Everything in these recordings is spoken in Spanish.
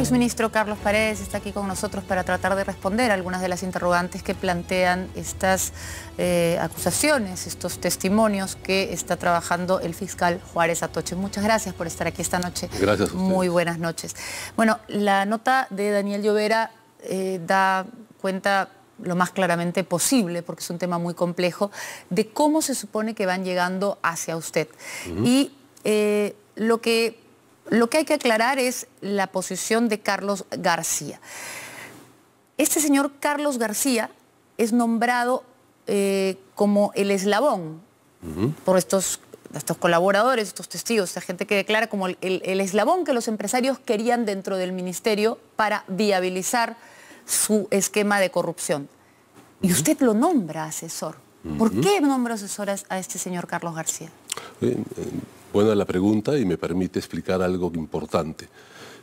El ministro Carlos Paredes está aquí con nosotros para tratar de responder algunas de las interrogantes que plantean estas eh, acusaciones, estos testimonios que está trabajando el fiscal Juárez Atoche. Muchas gracias por estar aquí esta noche. Gracias. Muy buenas noches. Bueno, la nota de Daniel Llovera eh, da cuenta lo más claramente posible, porque es un tema muy complejo, de cómo se supone que van llegando hacia usted. Y eh, lo que lo que hay que aclarar es la posición de Carlos García. Este señor Carlos García es nombrado eh, como el eslabón por estos, estos, colaboradores, estos testigos, esta gente que declara como el, eslabón que los empresarios querían dentro del ministerio para viabilizar su esquema de corrupción. Y usted lo nombra asesor. ¿Por qué nombra asesor a, este señor Carlos García? Eh, eh, Buena la pregunta y me permite explicar algo importante.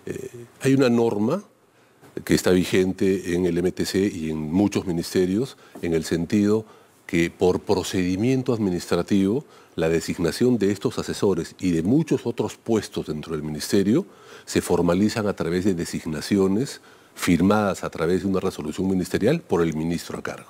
Eh, hay una norma que está vigente en el MTC y en muchos ministerios en el sentido que por procedimiento administrativo la designación de estos asesores y de muchos otros puestos dentro del ministerio se formalizan a través de designaciones firmadas a través de una resolución ministerial por el ministro a cargo.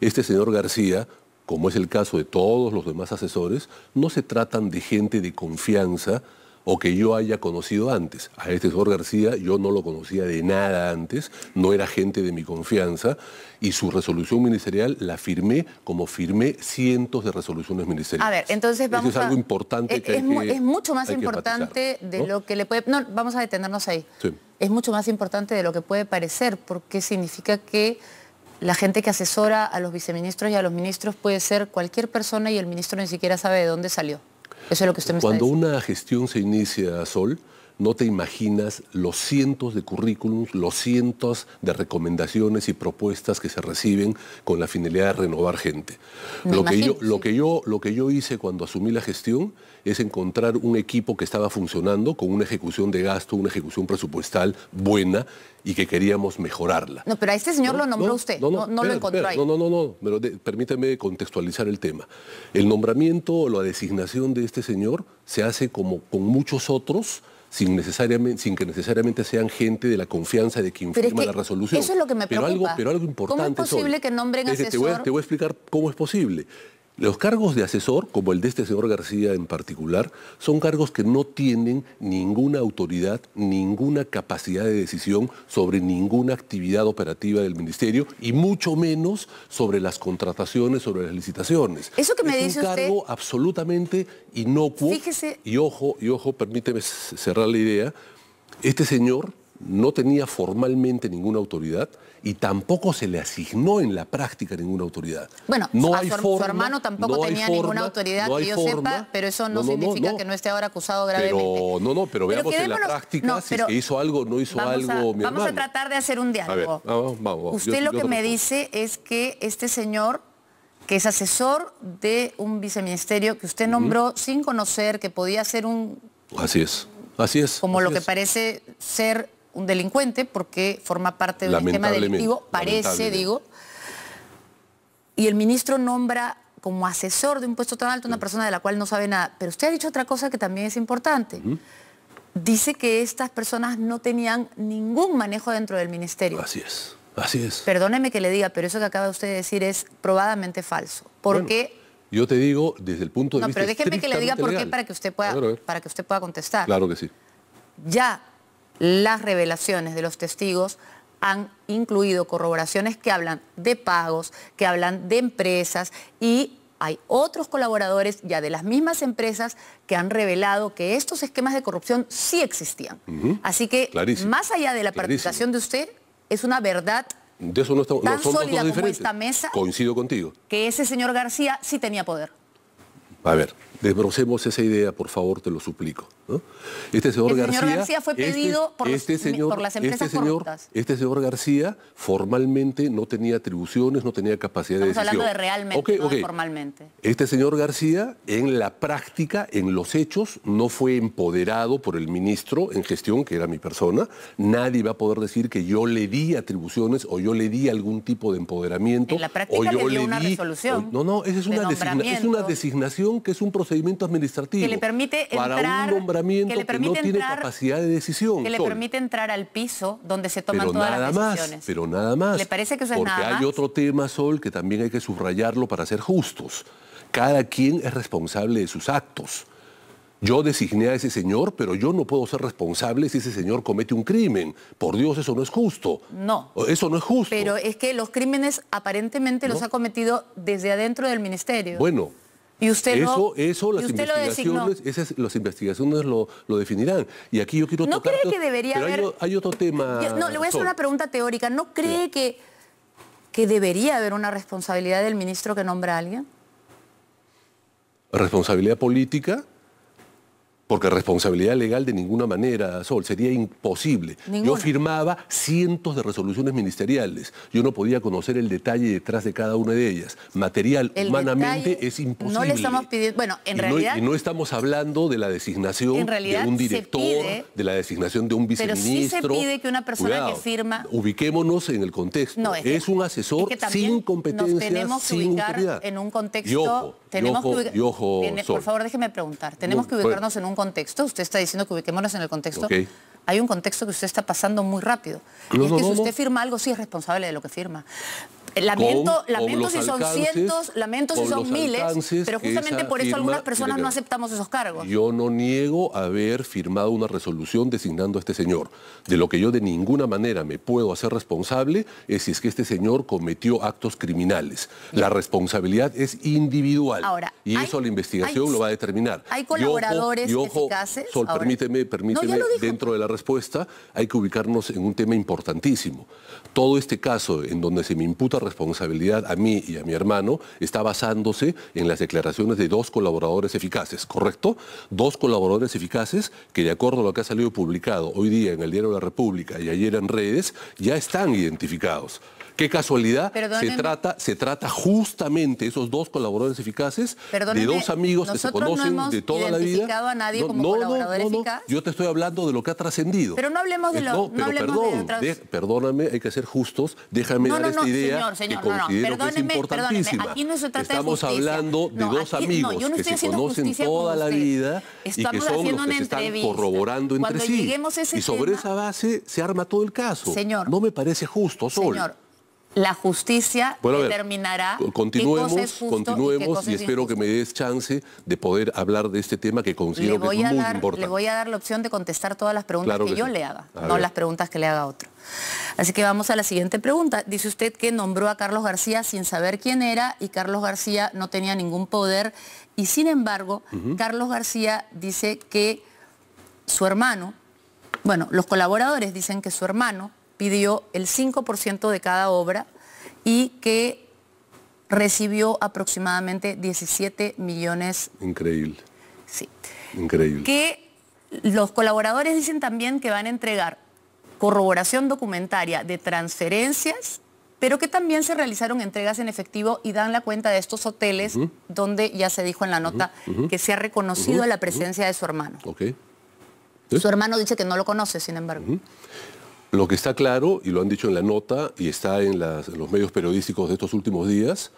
Este señor García como es el caso de todos los demás asesores, no se tratan de gente de confianza o que yo haya conocido antes. A este señor García yo no lo conocía de nada antes, no era gente de mi confianza y su resolución ministerial la firmé como firmé cientos de resoluciones ministeriales. A ver, entonces vamos es algo importante eh, es, que, mucho más importante de lo que le puede... No, vamos a detenernos ahí. Es mucho más importante de lo que puede parecer porque significa que la gente que asesora a los viceministros y a los ministros puede ser cualquier persona y el ministro ni siquiera sabe de dónde salió. Eso es lo que usted me Cuando diciendo. Cuando una gestión se inicia, Sol, no te imaginas los cientos de currículums, los cientos de recomendaciones y propuestas que se reciben con la finalidad de renovar gente. lo que, yo, lo, que yo, lo que yo hice cuando asumí la gestión es encontrar un equipo que estaba funcionando con una ejecución de gasto, una ejecución presupuestal buena y que queríamos mejorarla. No, pero a este señor lo nombró usted, no, lo encontró No, no, no, no, permítame contextualizar el tema. El nombramiento o la designación de este señor se hace como con muchos otros sin, necesariamente, sin que necesariamente sean gente de la confianza de quien pero firma la resolución. Eso es lo que me preocupa. Pero algo, pero algo importante. ¿Cómo es posible que nombren asesor? Te voy, te voy a explicar cómo es posible. Los cargos de asesor, como el de este señor García en particular, son cargos que no tienen ninguna autoridad, ninguna capacidad de decisión sobre ninguna actividad operativa del ministerio y mucho menos sobre las contrataciones, sobre las licitaciones. Eso que me es un cargo absolutamente inocuo. Y ojo, y ojo, permíteme cerrar la idea. Este señor no tenía formalmente ninguna autoridad y tampoco se le asignó en la práctica ninguna autoridad. Bueno, su, hermano tampoco tenía ninguna autoridad que yo sepa, pero eso no, significa que no esté ahora acusado gravemente. Pero, no, no, pero veamos en la práctica si es que hizo algo no hizo algo Vamos a tratar de hacer un diálogo. Ah, usted lo que me dice es que este señor que es asesor de un viceministerio que usted nombró sin conocer que podía ser un... Así es, así es. Como lo que parece ser un delincuente porque forma parte de un tema delictivo, parece, digo. Y el ministro nombra como asesor de un puesto tan alto una persona de la cual no sabe nada. Pero usted ha dicho otra cosa que también es importante. Dice que estas personas no tenían ningún manejo dentro del ministerio. Así es, así es. Perdóneme que le diga, pero eso que acaba usted de decir es probadamente falso. Porque... yo te digo desde el punto de no, vista... No, pero déjeme que le diga por qué para que, usted pueda, para que usted pueda contestar. Claro que sí. Ya las revelaciones de los testigos han incluido corroboraciones que hablan de pagos, que hablan de empresas y hay otros colaboradores ya de las mismas empresas que han revelado que estos esquemas de corrupción sí existían. Así que más allá de la participación de usted, es una verdad de eso no estamos, tan sólida como esta mesa. Coincido contigo. Que ese señor García sí tenía poder. A ver. Desbrocemos esa idea, por favor, te lo suplico. Este señor, el señor García, fue este pedido por, este las este empresas este señor, Este señor García formalmente no tenía atribuciones, no tenía capacidad de decisión. hablando de realmente, formalmente. Este señor García, en la práctica, en los hechos, no fue empoderado por el ministro en gestión, que era mi persona. Nadie va a poder decir que yo le di atribuciones o yo le di algún tipo de empoderamiento. En la práctica o yo le dio una resolución. no, no, esa es es una designación que es un proceso administrativo. Que le permite para un nombramiento que, no tiene capacidad de decisión. Que le permite entrar al piso donde se toman todas las decisiones. pero nada más. ¿Le parece que Porque hay otro tema, Sol, que también hay que subrayarlo para ser justos. Cada quien es responsable de sus actos. Yo designé a ese señor, pero yo no puedo ser responsable si ese señor comete un crimen. Por Dios, eso no es justo. No. Eso no es justo. Pero es que los crímenes aparentemente los ha cometido desde adentro del ministerio. Bueno, ¿Y usted eso, eso las investigaciones, lo las investigaciones lo, definirán. Y aquí yo quiero ¿No cree que debería hay, otro tema. no, le voy a hacer una pregunta teórica. ¿No cree que, que debería haber una responsabilidad del ministro que nombra a alguien? ¿Responsabilidad política? porque responsabilidad legal de ninguna manera, Sol, sería imposible. Yo firmaba cientos de resoluciones ministeriales, yo no podía conocer el detalle detrás de cada una de ellas. Material, humanamente, es imposible. No le estamos pidiendo, bueno, en realidad... No, y no estamos hablando de la designación de un director, de la designación de un viceministro. Pero sí se pide que una persona que firma... Ubiquémonos en el contexto. es, un asesor sin competencias, tenemos sin en un contexto... Y por favor, déjeme preguntar. Tenemos que pues- ubicarnos en un contexto. Usted está diciendo que ubiquémonos en el contexto. Hay un contexto que usted está pasando muy rápido. y es que si usted firma algo, sí es responsable de lo que firma. Lamento, si son cientos, lamento si son miles, pero justamente por eso algunas personas no aceptamos esos cargos. Yo no niego haber firmado una resolución designando a este señor. De lo que yo de ninguna manera me puedo hacer responsable es si es que este señor cometió actos criminales. La responsabilidad es individual. Ahora, y eso la investigación lo va a determinar. Hay colaboradores eficaces. Sol, permíteme, permíteme, dentro de la respuesta hay que ubicarnos en un tema importantísimo. Todo este caso en donde se me imputa responsabilidad a mí y a mi hermano está basándose en las declaraciones de dos colaboradores eficaces, ¿correcto? Dos colaboradores eficaces que de acuerdo a lo que ha salido publicado hoy día en el Diario de la República y ayer en redes, ya están identificados. Qué casualidad. Se trata, se trata justamente esos dos colaboradores eficaces de dos amigos que se conocen de toda la vida. A nadie como no, Yo te estoy hablando de lo que ha trascendido. Pero no hablemos de lo. pero perdón, de perdóname, hay que ser justos. Déjame dar esta idea señor, señor, que considero que es importantísima. Aquí no se trata Estamos hablando de dos amigos que se conocen toda la vida y que son los que están corroborando entre sí. y sobre esa base se arma todo el caso. Señor, no me parece justo, solo. Señor, la justicia determinará. continuemos, continuemos y, espero que me des chance de poder hablar de este tema que considero que es muy importante. Le voy a dar la opción de contestar todas las preguntas que, yo le haga, no las preguntas que le haga otro. Así que vamos a la siguiente pregunta. Dice usted que nombró a Carlos García sin saber quién era y Carlos García no tenía ningún poder y sin embargo, Carlos García dice que su hermano, bueno, los colaboradores dicen que su hermano pidió el 5% de cada obra y que recibió aproximadamente 17 millones. Increíble. Sí. Increíble. Que los colaboradores dicen también que van a entregar corroboración documentaria de transferencias, pero que también se realizaron entregas en efectivo y dan la cuenta de estos hoteles donde ya se dijo en la nota que se ha reconocido la presencia de su hermano. Su hermano dice que no lo conoce, sin embargo. Lo que está claro, y lo han dicho en la nota y está en, los medios periodísticos de estos últimos días,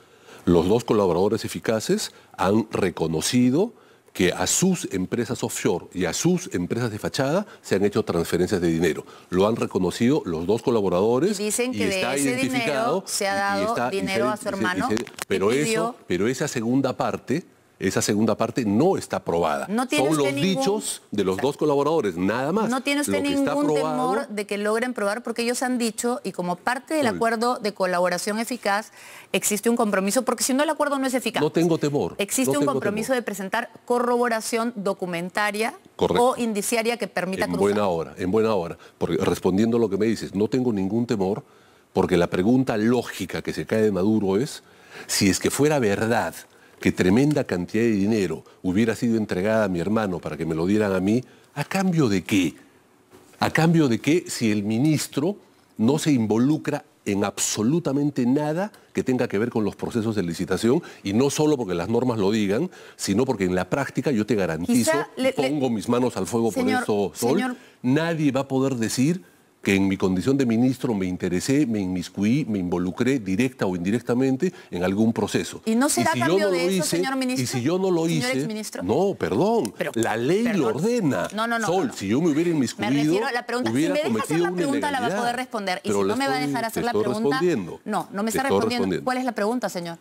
los dos colaboradores eficaces han reconocido que a sus empresas offshore y a sus empresas de fachada se han hecho transferencias de dinero. Lo han reconocido los dos colaboradores. dicen que ese dinero se ha dado dinero a su hermano. pero esa segunda parte esa segunda parte no está aprobada. Son los dichos de los dos colaboradores, nada más. No tiene usted ningún temor de que logren probar porque ellos han dicho y como parte del acuerdo de colaboración eficaz existe un compromiso, porque si no el acuerdo no es eficaz. No tengo temor. Existe un compromiso de presentar corroboración documentaria o indiciaria que permita en buena hora, en buena hora. Porque respondiendo a lo que me dices, no tengo ningún temor porque la pregunta lógica que se cae de Maduro es, si es que fuera verdad que tremenda cantidad de dinero hubiera sido entregada a mi hermano para que me lo dieran a mí, ¿a cambio de qué? ¿A cambio de qué si el ministro no se involucra en absolutamente nada que tenga que ver con los procesos de licitación y no solo porque las normas lo digan, sino porque en la práctica yo te garantizo, pongo mis manos al fuego por eso, Sol, nadie va a poder decir que en mi condición de ministro me interesé, me inmiscuí, me involucré directa o indirectamente en algún proceso. ¿Y no será cambio de eso, señor ministro? Y si yo no lo hice... No, perdón. Pero, la ley lo ordena. No, no, no. Sol, si yo me hubiera inmiscuido... Me refiero a la pregunta. Si me deja hacer la pregunta, la va a poder responder. Y si no me va a dejar hacer la pregunta... No, no me está respondiendo. ¿Cuál es la pregunta, señor?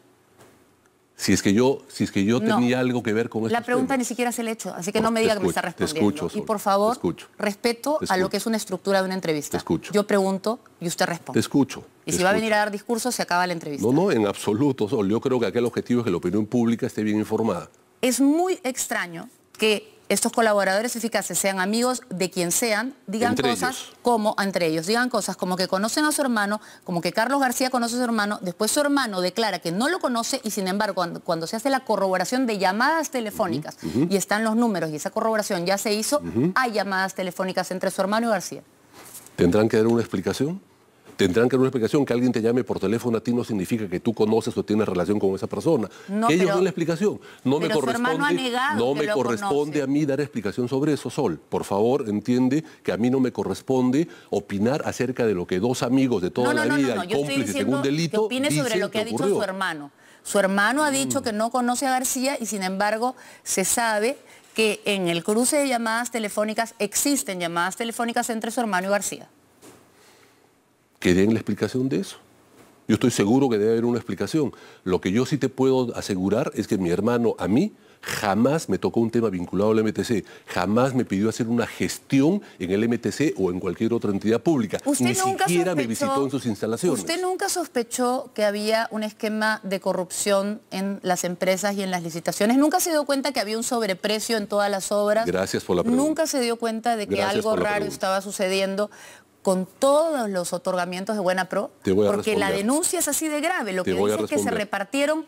Si es que yo, si es que yo tenía algo que ver con eso. La pregunta ni siquiera es el hecho, así que no, me diga que me está respondiendo. Te escucho, y por favor, respeto a lo que es una estructura de una entrevista. Te escucho. Yo pregunto y usted responde. Te escucho. Y si va a venir a dar discurso, se acaba la entrevista. No, no, en absoluto, Sol. Yo creo que aquel objetivo es que la opinión pública esté bien informada. Es muy extraño que estos colaboradores eficaces sean amigos de quien sean, digan cosas como, entre ellos, digan cosas como que conocen a su hermano, como que Carlos García conoce a su hermano, después su hermano declara que no lo conoce y sin embargo cuando, se hace la corroboración de llamadas telefónicas y están los números y esa corroboración ya se hizo, hay llamadas telefónicas entre su hermano y García. ¿Tendrán que dar una explicación? tendrán que dar una explicación. Que alguien te llame por teléfono a ti no significa que tú conoces o tienes relación con esa persona. No, ellos la explicación. No me corresponde, no me corresponde a mí dar explicación sobre eso, Sol. Por favor, entiende que a mí no me corresponde opinar acerca de lo que dos amigos de toda la vida, cómplices de un delito, que opine sobre lo que, ha dicho su hermano. Su hermano ha mm. dicho que no conoce a García y sin embargo se sabe que en el cruce de llamadas telefónicas existen llamadas telefónicas entre su hermano y García que den la explicación de eso. Yo estoy seguro que debe haber una explicación. Lo que yo sí te puedo asegurar es que mi hermano a mí jamás me tocó un tema vinculado al MTC, jamás me pidió hacer una gestión en el MTC o en cualquier otra entidad pública. Ni siquiera me visitó en sus instalaciones. ¿Usted nunca sospechó que había un esquema de corrupción en las empresas y en las licitaciones? ¿Nunca se dio cuenta que había un sobreprecio en todas las obras? Gracias por la pregunta. ¿Nunca se dio cuenta de que algo raro estaba sucediendo? con todos los otorgamientos de Buena Pro, porque la denuncia es así de grave. Lo que dice es que se repartieron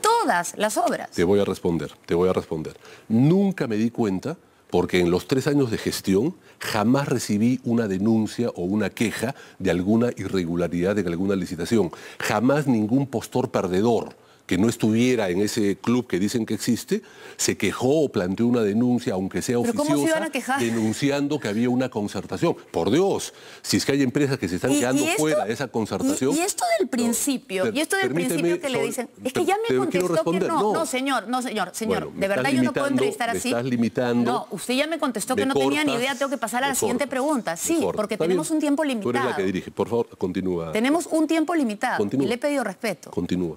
todas las obras. Te voy a responder, te voy a responder. Nunca me di cuenta, porque en los tres años de gestión jamás recibí una denuncia o una queja de alguna irregularidad en alguna licitación. Jamás ningún postor perdedor que no estuviera en ese club que dicen que existe, se quejó o planteó una denuncia, aunque sea oficiosa, denunciando que había una concertación. Por Dios, si es que hay empresas que se están quedando fuera de esa concertación. Y, esto del principio, y esto del principio que le dicen, es que ya me contestó que no, no, señor, no, señor, señor, de verdad yo no puedo entrevistar así. Me limitando. No, usted ya me contestó que no tenía ni idea, tengo que pasar a la siguiente pregunta. Sí, porque tenemos un tiempo limitado. Tú eres la que dirige, por favor, continúa. Tenemos un tiempo limitado le he pedido respeto. Continúa.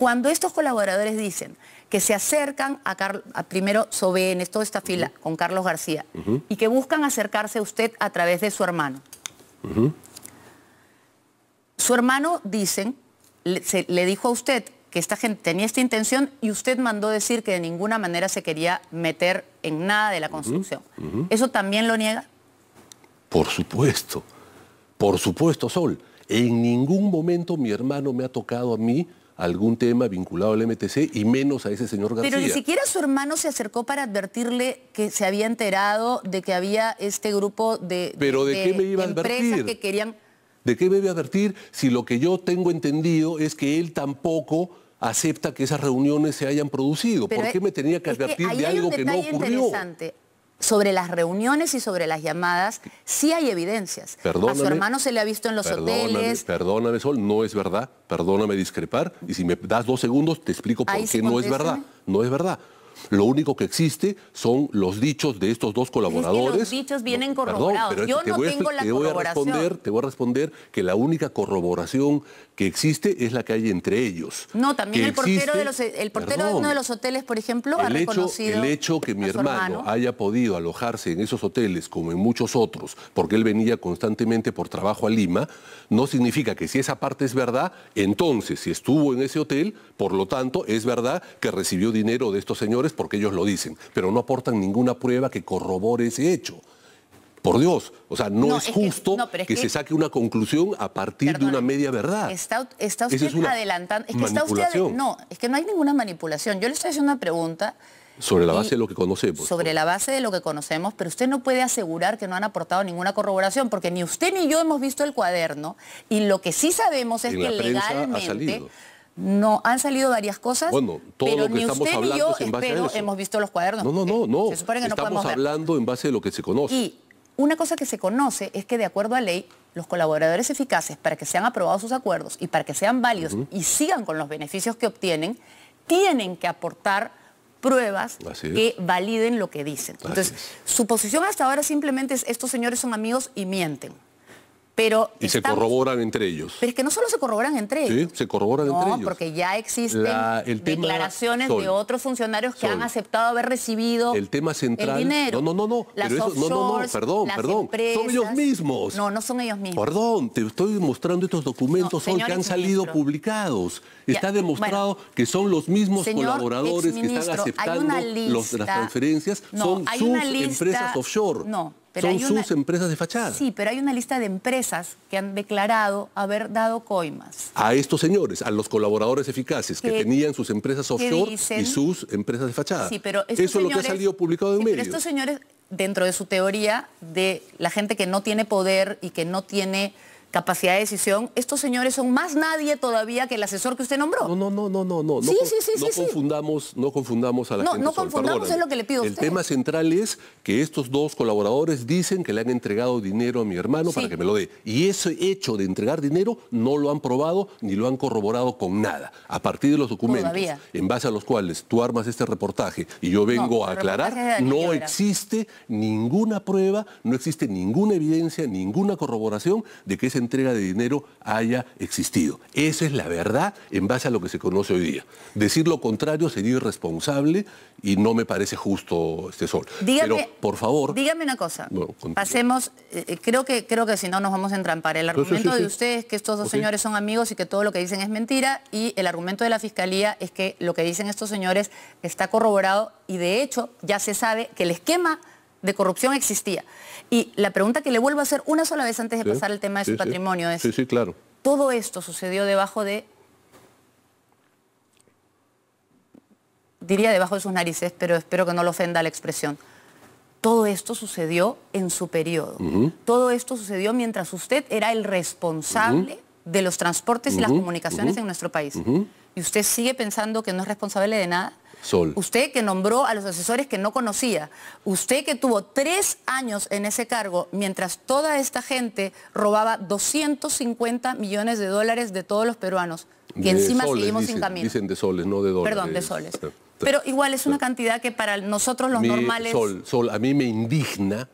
Cuando estos colaboradores dicen que se acercan a, primero Sobenes, toda esta fila con Carlos García, y que buscan acercarse a usted a través de su hermano. Su hermano, dicen, le, dijo a usted que esta gente tenía esta intención y usted mandó decir que de ninguna manera se quería meter en nada de la construcción. ¿Eso también lo niega? Por supuesto, por supuesto, Sol. En ningún momento mi hermano me ha tocado a mí algún tema vinculado al MTC y menos a ese señor García. Pero ni siquiera su hermano se acercó para advertirle que se había enterado de que había este grupo de, ¿Pero de, qué me iba a empresas que querían... ¿De qué me iba a advertir si lo que yo tengo entendido es que él tampoco acepta que esas reuniones se hayan producido? ¿Por qué me tenía que advertir de algo que no ocurrió? Interesante sobre las reuniones y sobre las llamadas, sí hay evidencias. a su hermano se le ha visto en los perdóname, hoteles. Perdóname, Sol, no es verdad. Perdóname discrepar. Y si me das dos segundos, te explico por qué no es verdad. No es verdad. Lo único que existe son los dichos de estos dos colaboradores. los dichos vienen corroborados. Yo no tengo la te Voy responder, te voy a responder que la única corroboración que existe es la que hay entre ellos. No, también el portero, de, los, el portero de uno de los hoteles, por ejemplo, reconocido hecho, El hecho que mi hermano, haya podido alojarse en esos hoteles, como en muchos otros, porque él venía constantemente por trabajo a Lima, no significa que si esa parte es verdad, entonces, si estuvo en ese hotel, por lo tanto, es verdad que recibió dinero de estos señores porque ellos lo dicen, pero no aportan ninguna prueba que corrobore ese hecho. Por Dios, o sea, no, es justo que, se saque una conclusión a partir de una media verdad. Está, usted adelantando. Es no, es que no hay ninguna manipulación. Yo le estoy haciendo una pregunta. Sobre la base de lo que conocemos. Sobre la base de lo que conocemos, pero usted no puede asegurar que no han aportado ninguna corroboración, porque ni usted ni yo hemos visto el cuaderno, y lo que sí sabemos es que legalmente. No, han salido varias cosas. Bueno, todo pero lo que ni usted ni yo, hemos visto los cuadernos. No, no, no, no. estamos hablando en base de lo que se conoce. Una cosa que se conoce es que de acuerdo a ley, los colaboradores eficaces, para que sean aprobados sus acuerdos y para que sean válidos y sigan con los beneficios que obtienen, tienen que aportar pruebas que validen lo que dicen. Entonces, su posición hasta ahora simplemente es estos señores son amigos y mienten y se corroboran entre ellos. Pero es que no solo se corroboran entre ellos. Sí, se corroboran entre ellos. No, porque ya existen declaraciones de otros funcionarios que han aceptado haber recibido el tema central. El dinero, no, no, no, no. no, no, no, perdón, perdón. son ellos mismos. No, no son ellos mismos. Perdón, te estoy mostrando estos documentos son que han salido publicados. Está demostrado que son los mismos colaboradores que están aceptando las transferencias. son sus empresas offshore. No, son sus empresas de fachada. Sí, pero hay una lista de empresas que han declarado haber dado coimas. A estos señores, a los colaboradores eficaces que, tenían sus empresas offshore y sus empresas de fachada. pero Eso es lo que ha salido publicado en medios. Pero estos señores, dentro de su teoría de la gente que no tiene poder y que no tiene capacidad de decisión, estos señores son más nadie todavía que el asesor que usted nombró. No, no, no, no, no, no. Sí, sí, sí, no confundamos, no confundamos a la gente. No, no confundamos es lo que le pido. A el tema central es que estos dos colaboradores dicen que le han entregado dinero a mi hermano para que me lo dé. Y ese hecho de entregar dinero no lo han probado ni lo han corroborado con nada. A partir de los documentos, en base a los cuales tú armas este reportaje y yo vengo a aclarar, no existe ninguna prueba, no existe ninguna evidencia, ninguna corroboración de que ese entrega de dinero haya existido. Esa es la verdad en base a lo que se conoce hoy día. Decir lo contrario sería irresponsable y no me parece justo este sol. Dígame, Pero, por favor... Dígame una cosa. Pasemos, eh, creo, que, creo que si no nos vamos a entrampar. El argumento de ustedes es que estos dos señores son amigos y que todo lo que dicen es mentira y el argumento de la Fiscalía es que lo que dicen estos señores está corroborado y de hecho ya se sabe que el esquema de corrupción existía. Y la pregunta que le vuelvo a hacer una sola vez antes de pasar al tema de su patrimonio es... Sí, claro. Todo esto sucedió debajo de... Diría debajo de sus narices, pero espero que no lo ofenda la expresión. Todo esto sucedió en su periodo. Todo esto sucedió mientras usted era el responsable de los transportes y las comunicaciones en nuestro país. ¿Y usted sigue pensando que no es responsable de nada? Sol. Usted que nombró a los asesores que no conocía, usted que tuvo tres años en ese cargo, mientras toda esta gente robaba 250 millones de dólares de todos los peruanos, que encima seguimos sin camino. Dicen de soles, no de dólares. Perdón, de soles. Ah, Pero igual es una ah. cantidad que para nosotros los normales... Sol, Sol, a mí me indigna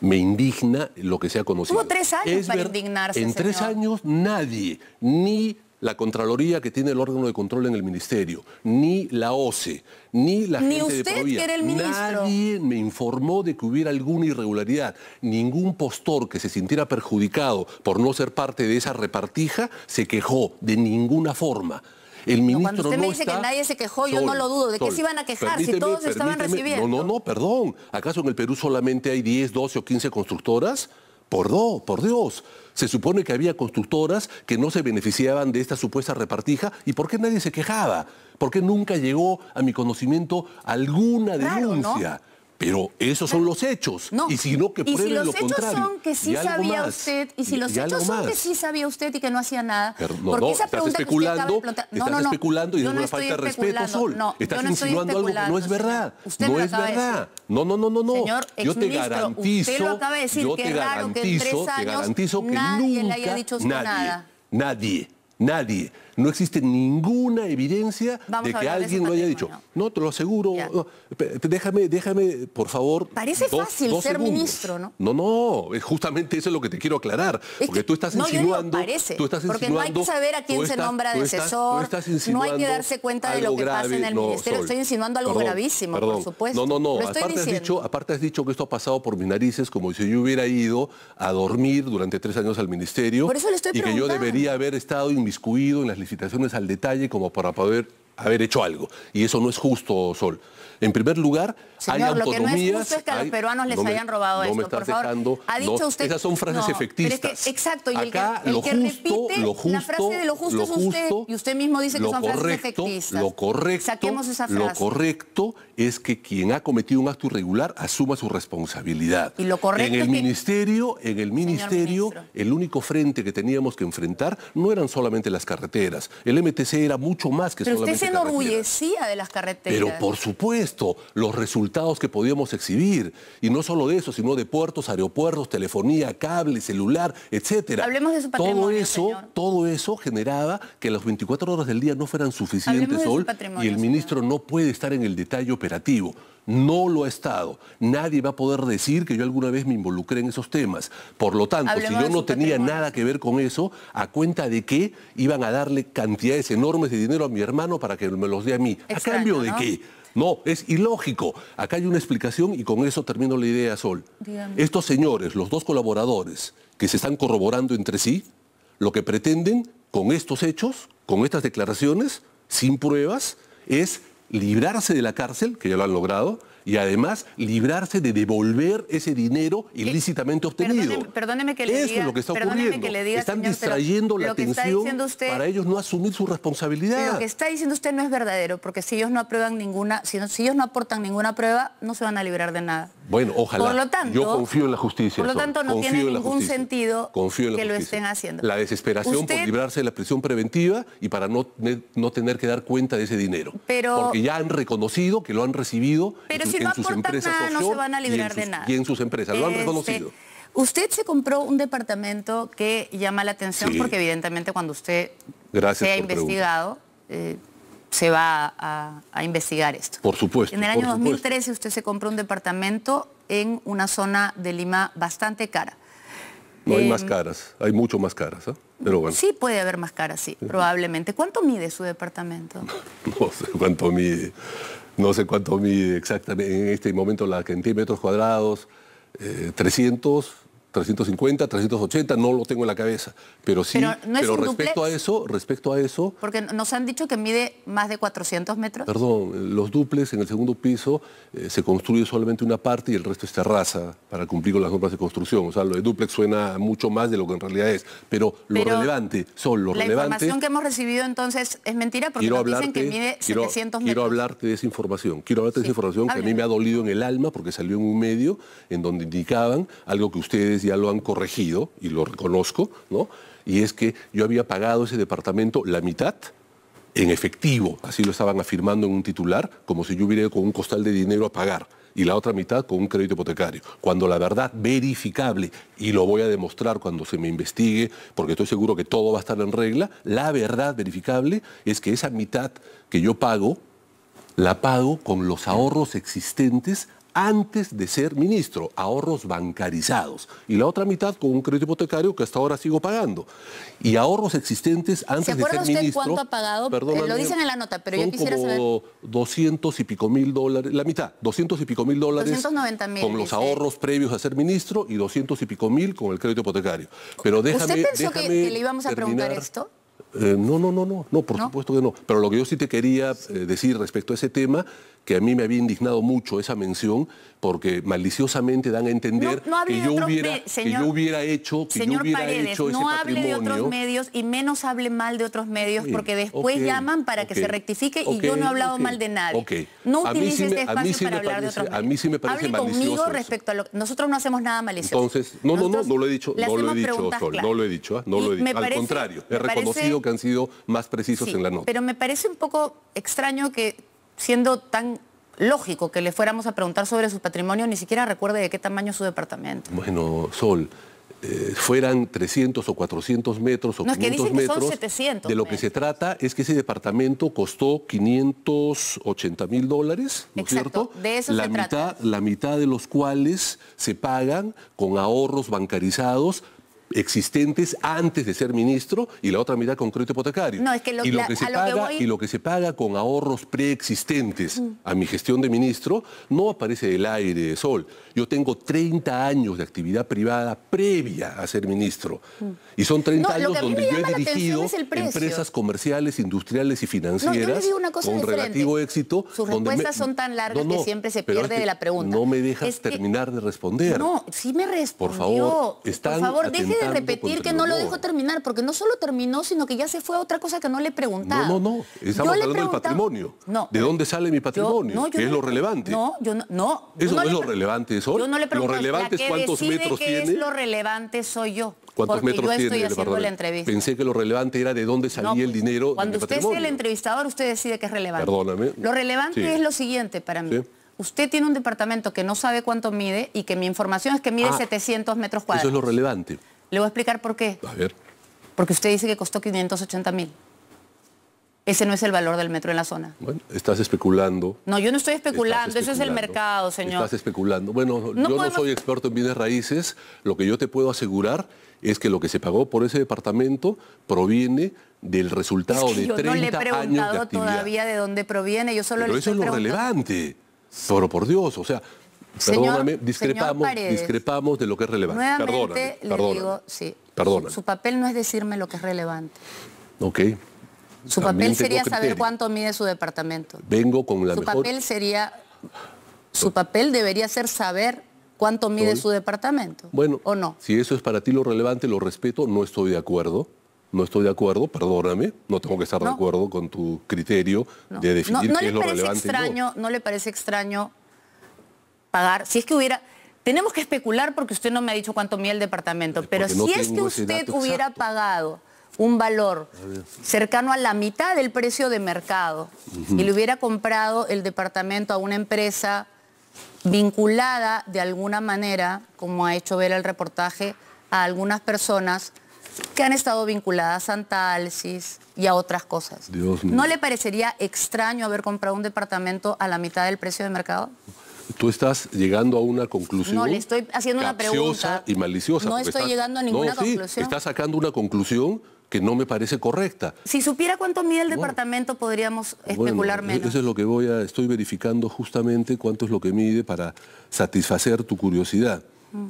me indigna lo que se ha conocido. Tuvo tres años para indignarse. En tres años nadie, ni la Contraloría que tiene el órgano de control en el Ministerio, ni la OCE, ni la ni de usted, Ni usted Que era el ministro. Nadie me informó de que hubiera alguna irregularidad. Ningún postor que se sintiera perjudicado por no ser parte de esa repartija se quejó de ninguna forma. El ministro cuando usted me dice que nadie se quejó, yo no lo dudo. ¿De que qué se iban a quejar si todos estaban recibiendo? No, no, no, perdón. ¿Acaso en el Perú solamente hay 10, 12 o 15 constructoras? Por, por Dios. Se supone que había constructoras que no se beneficiaban de esta supuesta repartija. ¿Y por qué nadie se quejaba? ¿Por qué nunca llegó a mi conocimiento alguna denuncia? Pero esos son los hechos. No. Y si no, que prueben lo contrario. Y si los hechos son que sí sabía más, usted, y si los y hechos son que sí sabía usted y que no hacía nada, Pero, no, porque no, esa pregunta especulando, que usted acaba de no, no, no, especulando y es una falta de respeto, Sol. No, estás yo no insinuando estoy algo que no es verdad. Usted no es verdad. No, no, no, no, no. Señor yo te garantizo, usted lo acaba de decir, yo que te raro que en tres años te garantizo que nadie nunca, le haya dicho usted nada. Nadie Nadie. No existe ninguna evidencia de que alguien lo haya dicho. No, te lo aseguro. déjame, déjame, por favor. Parece fácil ser ministro, ¿no? No, no. Justamente eso es lo que te quiero aclarar. porque tú estás no, insinuando. porque no hay que saber a quién se nombra de asesor. no hay que darse cuenta de lo que pasa en el ministerio. Estoy insinuando algo gravísimo, por supuesto. No, no, no. Aparte has, dicho, aparte has dicho que esto ha pasado por mis narices como si yo hubiera ido a dormir durante tres años al ministerio. Por eso le estoy preguntando. Y que yo debería haber estado inmiscuido en las licitaciones al detalle como para poder haber hecho algo. Y eso no es justo, Sol. En primer lugar, Señor, lo que no es justo es que a los peruanos les hayan robado esto, por favor. ha dicho usted, esas son frases efectistas. exacto, y Acá, el que, repite la frase de lo justo, es usted, y usted mismo dice que son frases efectistas. Lo correcto, Lo correcto es que quien ha cometido un acto irregular asuma su responsabilidad. Y lo correcto en el es ministerio, en el ministerio, el único frente que teníamos que enfrentar no eran solamente las carreteras. El MTC era mucho más que solamente Pero usted se enorgullecía de las carreteras. Pero por supuesto, los resultados que podíamos exhibir. Y no solo de eso, sino de puertos, aeropuertos, telefonía, cable, celular, etcétera. Hablemos de su patrimonio, Todo eso, todo eso generaba que las 24 horas del día no fueran suficientes, Sol, y el ministro no puede estar en el detalle operativo. No lo ha estado. Nadie va a poder decir que yo alguna vez me involucré en esos temas. Por lo tanto, si yo no tenía nada que ver con eso, ¿a cuenta de qué iban a darle cantidades enormes de dinero a mi hermano para que me los dé a mí? ¿A cambio de qué? No, es ilógico. Acá hay una explicación y con eso termino la idea, Sol. Estos señores, los dos colaboradores que se están corroborando entre sí, lo que pretenden con estos hechos, con estas declaraciones, sin pruebas, es librarse de la cárcel, que ya lo han logrado, y además librarse de devolver ese dinero ilícitamente obtenido. Perdóneme, que le diga, es lo que está ocurriendo. le diga, Están distrayendo la atención para ellos no asumir su responsabilidad. Lo que está diciendo usted no es verdadero, porque si ellos no aprueban ninguna, si, ellos no aportan ninguna prueba, no se van a librar de nada. Bueno, ojalá. Por lo tanto, yo confío en la justicia. Por lo tanto, no tiene ningún sentido que lo estén haciendo. La desesperación por librarse de la prisión preventiva y para no, no tener que dar cuenta de ese dinero. Porque ya han reconocido que lo han recibido si en no sus empresas no se van a liberar de nada. Y en sus empresas, lo han este, reconocido. usted se compró un departamento que llama la atención porque evidentemente cuando usted se ha investigado eh, se va a, investigar esto. Por supuesto. En el año 2013 usted se compró un departamento en una zona de Lima bastante cara. No hay más em, caras, hay mucho más caras, ¿eh? Sí puede haber más caras, sí, probablemente. ¿Cuánto mide su departamento? no sé cuánto mide no sé cuánto mide exactamente en este momento la centímetros cuadrados, 300 eh, 350, 380, no lo tengo en la cabeza. Pero sí, pero, respecto a eso, respecto a eso... Porque nos han dicho que mide más de 400 metros. Perdón, los duples en el segundo piso eh, se construye solamente una parte y el resto es terraza para cumplir con las normas de construcción. O sea, lo de duplex suena mucho más de lo que en realidad es. Pero lo relevante son los relevantes... La información que hemos recibido entonces es mentira porque nos dicen que mide 700 metros. Quiero hablarte de esa información. Quiero hablarte de esa información que a mí me ha dolido en el alma porque salió en un medio en donde indicaban algo que ustedes ya lo han corregido y lo reconozco, ¿no? Y es que yo había pagado ese departamento la mitad en efectivo, así lo estaban afirmando en un titular, como si yo hubiera ido con un costal de dinero a pagar y la otra mitad con un crédito hipotecario. Cuando la verdad verificable, y lo voy a demostrar cuando se me investigue, porque estoy seguro que todo va a estar en regla, la verdad verificable es que esa mitad que yo pago, la pago con los ahorros existentes antes de ser ministro, ahorros bancarizados, y la otra mitad con un crédito hipotecario que hasta ahora sigo pagando, y ahorros existentes antes de ser usted ministro, cuánto ha pagado? Eh, lo dicen en la nota, pero yo quisiera como saber. 200 y pico mil dólares, la mitad, 200 y pico mil dólares con los ahorros previos a ser ministro y 200 y pico mil con el crédito hipotecario. Pero déjame, ¿Usted pensó que, le íbamos a preguntar esto? Eh, no, no, no, no, no, por supuesto que no. Pero lo que yo sí te quería eh, decir respecto a ese tema que a mí me había indignado mucho esa mención porque maliciosamente dan a entender que, yo hubiera, hecho que, yo hubiera, hecho, que señor hubiera Paredes, no hable de otros medios y menos hable mal de otros medios porque después llaman para que se rectifique y yo no he hablado mal de nadie. No utilice este espacio para hablar de otros medios. A mí sí me parece respecto a nosotros no hacemos nada malicioso. Entonces, no, no, no, no lo he dicho, no lo he dicho, no lo he dicho, ¿ah? no lo he dicho. Al contrario, he reconocido que han sido más precisos en la nota. Pero me parece un poco extraño que siendo tan lógico que le fuéramos a preguntar sobre su patrimonio, ni siquiera recuerde de qué tamaño es su departamento. Bueno, Sol, eh, fueran 300 o 400 metros o no, 500 es que metros, son 700 de lo que se trata es que ese departamento costó 580 mil dólares, ¿no es cierto? De la mitad, La mitad de los cuales se pagan con ahorros bancarizados existentes antes de ser ministro y la otra mitad con crédito hipotecario. y lo que se paga, y lo que se paga con ahorros preexistentes mm. a mi gestión de ministro no aparece del aire de sol. Yo tengo 30 años de actividad privada previa a ser ministro. Mm. Y son 30 años donde yo he dirigido empresas comerciales, industriales y financieras con relativo éxito. Sus donde respuestas son tan largas que siempre se pierde de la pregunta. No me dejas terminar de responder. No, sí me respondió. Por favor, Por favor, deje de repetir que no lo dejo terminar, porque no solo terminó, sino que ya se fue a otra cosa que no le preguntaba. No, no, no. Estamos hablando del patrimonio. ¿De dónde sale mi patrimonio? ¿Qué es lo relevante. No, yo no. eso no es lo relevante, eso. Yo no le pregunto. Lo relevante es cuántos metros tiene. es lo relevante soy yo cuántos Porque metros yo la Pensé que lo relevante era de dónde salía el pues, dinero. Cuando usted es el entrevistador, usted decide que es relevante. Perdóname. Lo relevante es lo siguiente para mí. Usted tiene un departamento que no sabe cuánto mide y que mi información es que mide 700 ah. metros cuadrados. Eso es lo relevante. Le voy a explicar por qué. A ver. Porque usted dice que costó 580 mil. Ese no es el valor del metro en la zona. Bueno, estás especulando. No, yo no estoy especulando, eso es el mercado, señor. Estás especulando. Bueno, yo no soy experto en bienes raíces. Lo que yo te puedo asegurar es que lo que se pagó por ese departamento proviene del resultado de 30 años de Yo no le he preguntado todavía de dónde proviene, yo solo le Pero eso es lo relevante. Pero por Dios, o sea, perdóname, discrepamos, discrepamos de lo que es relevante. Nuevamente le digo, sí. Su, su papel no es decirme lo que es relevante. Ok. Su papel sería saber cuánto mide su departamento. Vengo con la su sería, su papel debería ser saber cuánto mide su departamento. Bueno, ¿o no? Si eso es para ti lo relevante, lo respeto, no estoy de acuerdo. No estoy de acuerdo, perdóname, no tengo que estar de acuerdo con tu criterio de definir qué es lo relevante. Extraño, no. le parece extraño pagar, si es que hubiera... Tenemos que especular porque usted no me ha dicho cuánto mide el departamento, pero si es que usted hubiera pagado un valor cercano a la mitad del precio de mercado y le hubiera comprado el departamento a una empresa vinculada de alguna manera, como ha hecho ver el reportaje, a algunas personas que han estado vinculadas a Santa y a otras cosas. ¿No le parecería extraño haber comprado un departamento a la mitad del precio de mercado? Tú estás llegando a una conclusión. No, le estoy haciendo una pregunta. y maliciosa. No estoy llegando a ninguna conclusión. estás sacando una conclusión que no me parece correcta. Si supiera cuánto mide el departamento, podríamos especular bueno, e-, Eso es lo que voy a, estoy verificando justamente cuánto es lo que mide para satisfacer tu curiosidad. Mm.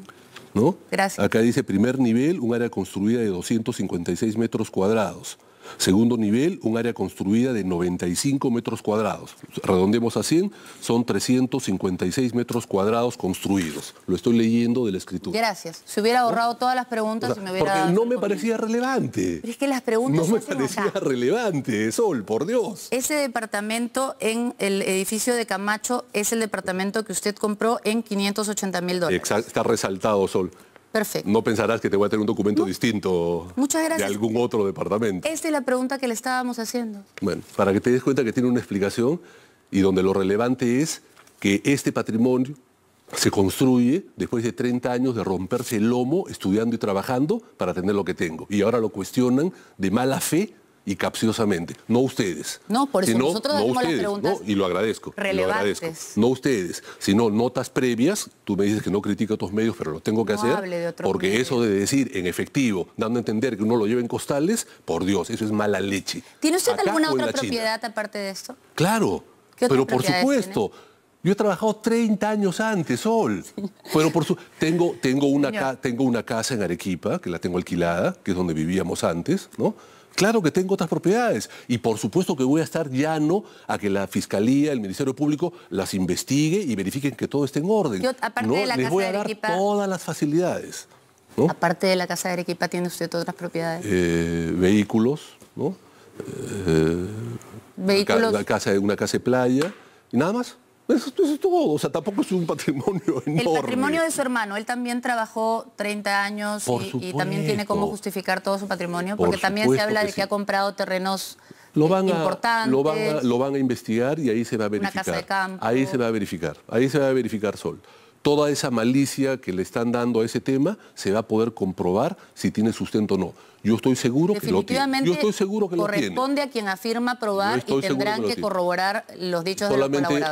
¿No? Gracias. Acá dice primer nivel, un área construida de 256 metros cuadrados. Segundo nivel, un área construida de 95 metros cuadrados. Redondemos a 100, son 356 metros cuadrados construidos. Lo estoy leyendo de la escritura. Gracias. Se hubiera ahorrado todas las preguntas y me hubiera... no me parecía relevante. es que las preguntas... No me parecía relevante, Sol, por Dios. Ese departamento en el edificio de Camacho es el departamento que usted compró en 580 mil dólares. está resaltado, Sol. Perfecto. No pensarás que te voy a tener un documento distinto de algún otro departamento. Esta es la pregunta que le estábamos haciendo. Bueno, para que te des cuenta que tiene una explicación y donde lo relevante es que este patrimonio se construye después de 30 años de romperse el lomo, estudiando y trabajando para tener lo que tengo. Y ahora lo cuestionan de mala fe y capciosamente. No ustedes. No, por eso nosotros no ustedes, Y lo agradezco. agradezco. No ustedes, sino notas previas. Tú me dices que no critica otros medios, pero lo tengo que hacer. porque eso de decir en efectivo, dando a entender que uno lo lleva en costales, por Dios, eso es mala leche. ¿Tiene usted alguna otra propiedad aparte de esto? Claro. pero por supuesto. Yo he trabajado 30 años antes, Sol. Pero por su... tengo, tengo, una tengo una casa en Arequipa, que la tengo alquilada, que es donde vivíamos antes, ¿no? Claro que tengo otras propiedades y por supuesto que voy a estar llano a que la Fiscalía, el Ministerio Público las investigue y verifiquen que todo esté en orden. aparte de la Les voy a dar todas las facilidades. Aparte de la Casa de Arequipa, ¿tiene usted otras propiedades? Eh, vehículos, ¿no? Eh, ¿Vehículos? Una casa, una casa de playa y nada más. Eso, es todo, o sea, tampoco es un patrimonio enorme. El patrimonio de su hermano, él también trabajó 30 años y, también tiene cómo justificar todo su patrimonio, porque también se habla de que ha comprado terrenos lo van importantes. lo, van a, lo van a investigar y ahí se va a verificar. casa de campo. Ahí se va a verificar, ahí se va a verificar Sol toda esa malicia que le están dando a ese tema se va a poder comprobar si tiene sustento o no. Yo estoy seguro que lo tiene. Yo estoy corresponde a quien afirma probar y tendrán que, corroborar los dichos de la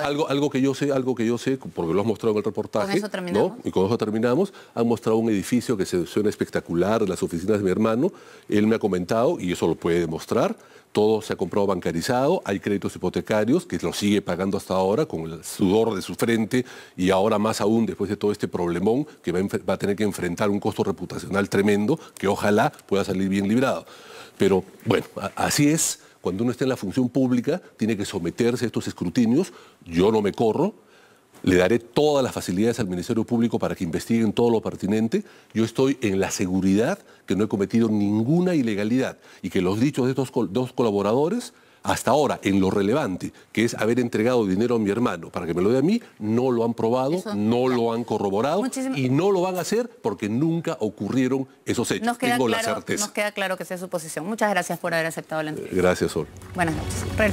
algo algo que yo sé, algo que yo sé porque lo has mostrado en el reportaje, ¿Con eso terminamos? Y con eso terminamos, han mostrado un edificio que se suena espectacular, las oficinas de mi hermano, él me ha comentado y eso lo puede demostrar todo se ha comprado bancarizado, hay créditos hipotecarios que lo sigue pagando hasta ahora con el sudor de su frente y ahora más aún después de todo este problemón que va a, tener que enfrentar un costo reputacional tremendo que ojalá pueda salir bien librado. Pero bueno, así es, cuando uno está en la función pública tiene que someterse a estos escrutinios, yo no me corro, le daré todas las facilidades al Ministerio Público para que investiguen todo lo pertinente. Yo estoy en la seguridad que no he cometido ninguna ilegalidad y que los dichos de estos dos colaboradores, hasta ahora, en lo relevante, que es haber entregado dinero a mi hermano para que me lo dé a mí, no lo han probado, no lo han corroborado y no lo van a hacer porque nunca ocurrieron esos hechos. Tengo la certeza. Nos queda claro que sea su posición. Muchas gracias por haber aceptado la entrevista. Gracias, Sol. Buenas noches.